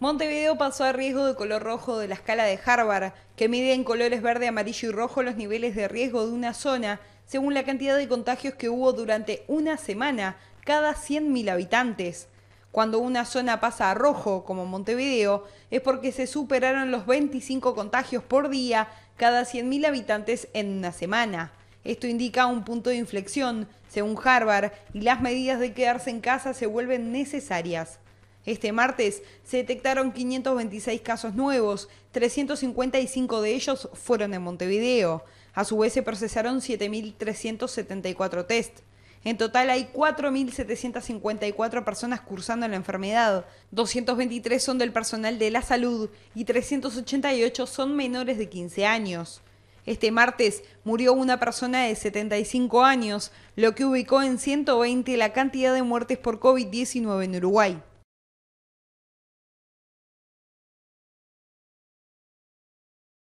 Montevideo pasó a riesgo de color rojo de la escala de Harvard, que mide en colores verde, amarillo y rojo los niveles de riesgo de una zona, según la cantidad de contagios que hubo durante una semana cada 100.000 habitantes. Cuando una zona pasa a rojo, como Montevideo, es porque se superaron los 25 contagios por día cada 100.000 habitantes en una semana. Esto indica un punto de inflexión, según Harvard, y las medidas de quedarse en casa se vuelven necesarias. Este martes se detectaron 526 casos nuevos, 355 de ellos fueron en Montevideo. A su vez se procesaron 7.374 test. En total hay 4.754 personas cursando la enfermedad, 223 son del personal de la salud y 388 son menores de 15 años. Este martes murió una persona de 75 años, lo que ubicó en 120 la cantidad de muertes por COVID-19 en Uruguay.